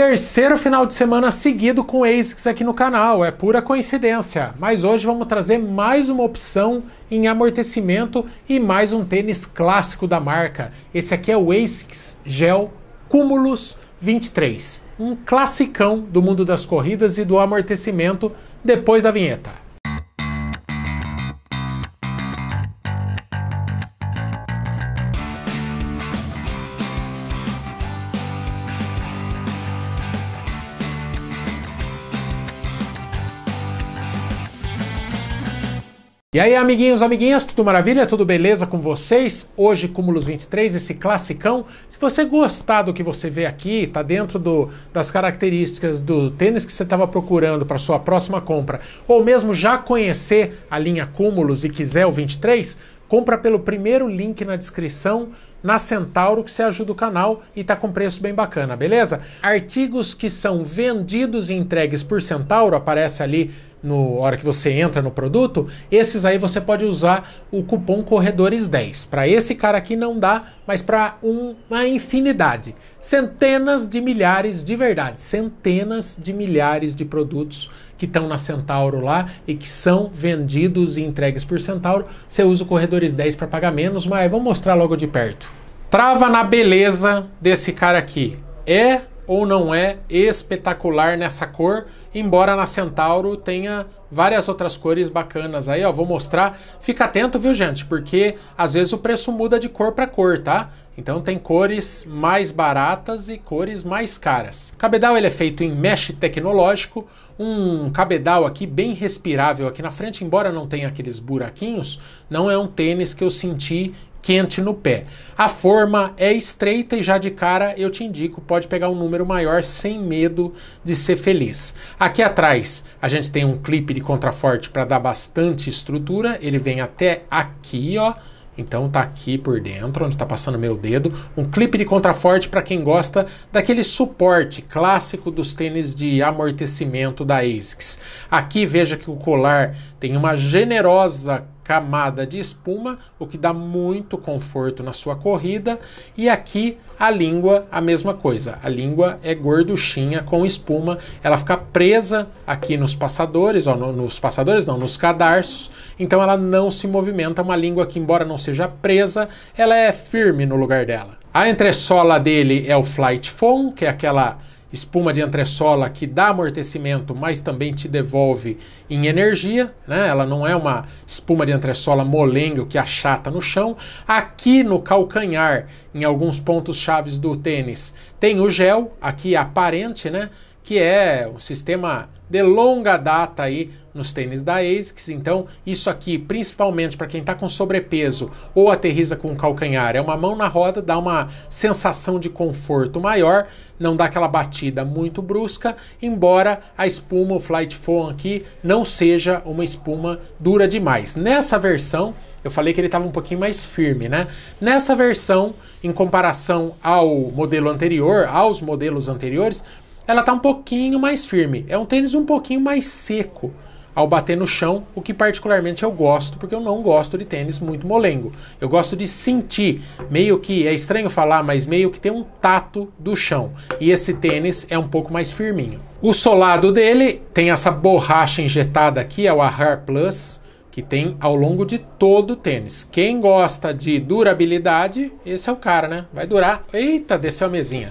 Terceiro final de semana seguido com ASICS aqui no canal, é pura coincidência. Mas hoje vamos trazer mais uma opção em amortecimento e mais um tênis clássico da marca. Esse aqui é o ASICS Gel Cumulus 23, um classicão do mundo das corridas e do amortecimento depois da vinheta. E aí, amiguinhos, amiguinhas, tudo maravilha? Tudo beleza com vocês? Hoje, Cúmulos 23, esse classicão. Se você gostar do que você vê aqui, tá dentro do, das características do tênis que você estava procurando para sua próxima compra, ou mesmo já conhecer a linha Cúmulos e quiser o 23, compra pelo primeiro link na descrição na Centauro que você ajuda o canal e tá com preço bem bacana, beleza? Artigos que são vendidos e entregues por Centauro, aparece ali no hora que você entra no produto, esses aí você pode usar o cupom corredores10. Para esse cara aqui não dá, mas para um, uma infinidade, centenas de milhares de verdade, centenas de milhares de produtos que estão na Centauro lá e que são vendidos e entregues por Centauro. Você usa o corredores 10 para pagar menos, mas vamos mostrar logo de perto. Trava na beleza desse cara aqui. É ou não é espetacular nessa cor, embora na Centauro tenha várias outras cores bacanas aí, ó, vou mostrar. Fica atento, viu, gente, porque às vezes o preço muda de cor para cor, tá? Então tem cores mais baratas e cores mais caras. O cabedal ele é feito em mesh tecnológico, um cabedal aqui bem respirável aqui na frente, embora não tenha aqueles buraquinhos, não é um tênis que eu senti quente no pé. A forma é estreita e já de cara eu te indico, pode pegar um número maior sem medo de ser feliz. Aqui atrás a gente tem um clipe de contraforte para dar bastante estrutura, ele vem até aqui, ó. Então tá aqui por dentro, onde está passando meu dedo, um clipe de contraforte para quem gosta daquele suporte clássico dos tênis de amortecimento da ASICS. Aqui veja que o colar tem uma generosa camada de espuma, o que dá muito conforto na sua corrida. E aqui a língua, a mesma coisa. A língua é gorduchinha com espuma, ela fica presa aqui nos passadores, ó, nos passadores não, nos cadarços. Então ela não se movimenta. Uma língua que, embora não seja presa, ela é firme no lugar dela. A entressola dele é o flight foam, que é aquela espuma de entressola que dá amortecimento, mas também te devolve em energia, né? Ela não é uma espuma de entressola molengo que achata no chão. Aqui no calcanhar, em alguns pontos chaves do tênis, tem o gel, aqui é aparente, né? Que é um sistema de longa data aí nos tênis da ASICS. Então, isso aqui, principalmente para quem está com sobrepeso ou aterriza com o calcanhar, é uma mão na roda, dá uma sensação de conforto maior, não dá aquela batida muito brusca, embora a espuma, o Flight Foam aqui, não seja uma espuma dura demais. Nessa versão, eu falei que ele estava um pouquinho mais firme, né? Nessa versão, em comparação ao modelo anterior, aos modelos anteriores, ela está um pouquinho mais firme. É um tênis um pouquinho mais seco ao bater no chão, o que particularmente eu gosto, porque eu não gosto de tênis muito molengo. Eu gosto de sentir, meio que é estranho falar, mas meio que tem um tato do chão. E esse tênis é um pouco mais firminho. O solado dele tem essa borracha injetada aqui, é o Ahar Plus que tem ao longo de todo o tênis. Quem gosta de durabilidade, esse é o cara, né? Vai durar. Eita, desceu a mesinha.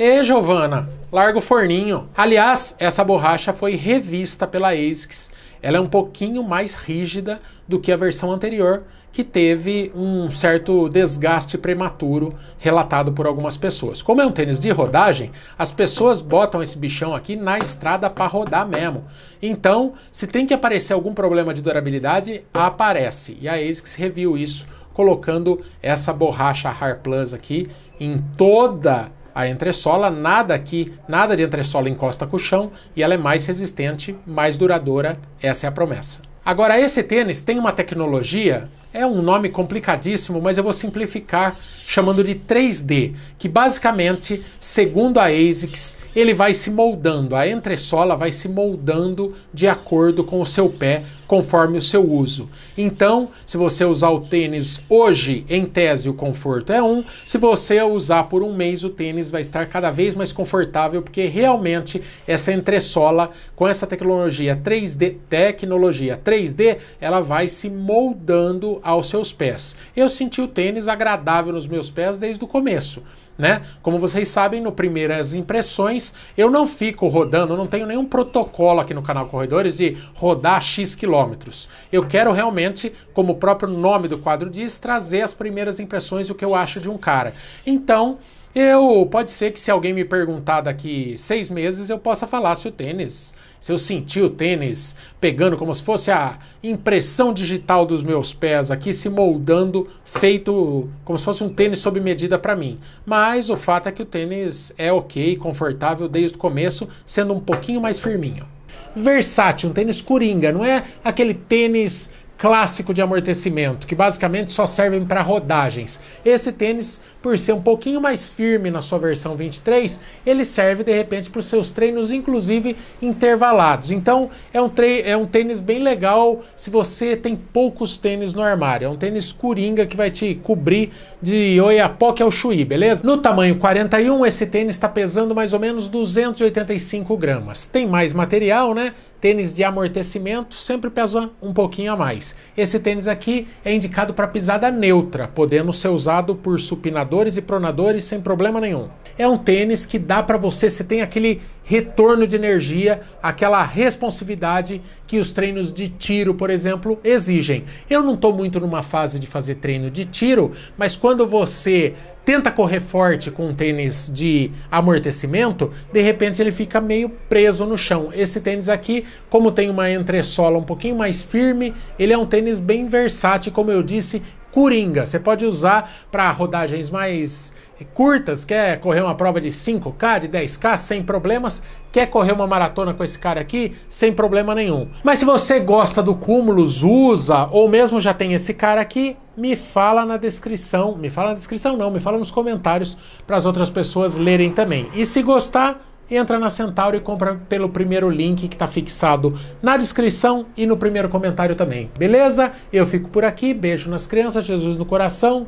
E Giovana, larga o forninho. Aliás, essa borracha foi revista pela ASICS. Ela é um pouquinho mais rígida do que a versão anterior, que teve um certo desgaste prematuro relatado por algumas pessoas. Como é um tênis de rodagem, as pessoas botam esse bichão aqui na estrada para rodar mesmo. Então, se tem que aparecer algum problema de durabilidade, aparece. E a ASICS reviu isso colocando essa borracha Har Plus aqui em toda a entressola, nada aqui, nada de entressola encosta com o chão e ela é mais resistente, mais duradoura, essa é a promessa. Agora, esse tênis tem uma tecnologia é um nome complicadíssimo, mas eu vou simplificar chamando de 3D, que basicamente, segundo a ASICS, ele vai se moldando, a entressola vai se moldando de acordo com o seu pé, conforme o seu uso. Então, se você usar o tênis hoje, em tese o conforto é um, se você usar por um mês, o tênis vai estar cada vez mais confortável, porque realmente essa entressola, com essa tecnologia 3D, tecnologia 3D, ela vai se moldando aos seus pés. Eu senti o tênis agradável nos meus pés desde o começo né? Como vocês sabem, no Primeiras Impressões, eu não fico rodando, não tenho nenhum protocolo aqui no canal Corredores de rodar X quilômetros. Eu quero realmente, como o próprio nome do quadro diz, trazer as primeiras impressões e o que eu acho de um cara. Então, eu pode ser que se alguém me perguntar daqui seis meses, eu possa falar se o tênis, se eu senti o tênis pegando como se fosse a impressão digital dos meus pés aqui se moldando, feito como se fosse um tênis sob medida para mim. Mas mas o fato é que o tênis é ok, confortável desde o começo, sendo um pouquinho mais firminho. Versátil, um tênis coringa, não é aquele tênis clássico de amortecimento, que basicamente só servem para rodagens. Esse tênis, por ser um pouquinho mais firme na sua versão 23, ele serve de repente para os seus treinos, inclusive intervalados. Então é um, é um tênis bem legal se você tem poucos tênis no armário. É um tênis coringa que vai te cobrir de Oiapoque ao Chuí, beleza? No tamanho 41, esse tênis está pesando mais ou menos 285 gramas. Tem mais material, né? tênis de amortecimento sempre pesa um pouquinho a mais. Esse tênis aqui é indicado para pisada neutra, podendo ser usado por supinadores e pronadores sem problema nenhum. É um tênis que dá para você, você tem aquele retorno de energia, aquela responsividade que os treinos de tiro, por exemplo, exigem. Eu não estou muito numa fase de fazer treino de tiro, mas quando você tenta correr forte com um tênis de amortecimento, de repente ele fica meio preso no chão. Esse tênis aqui, como tem uma entressola um pouquinho mais firme, ele é um tênis bem versátil, como eu disse, coringa. Você pode usar para rodagens mais curtas, quer correr uma prova de 5K, de 10K, sem problemas, quer correr uma maratona com esse cara aqui, sem problema nenhum. Mas se você gosta do Cúmulos, usa, ou mesmo já tem esse cara aqui, me fala na descrição, me fala na descrição não, me fala nos comentários para as outras pessoas lerem também. E se gostar, entra na Centauro e compra pelo primeiro link que está fixado na descrição e no primeiro comentário também. Beleza? Eu fico por aqui, beijo nas crianças, Jesus no coração,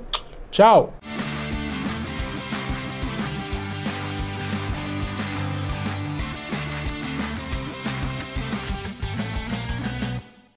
tchau!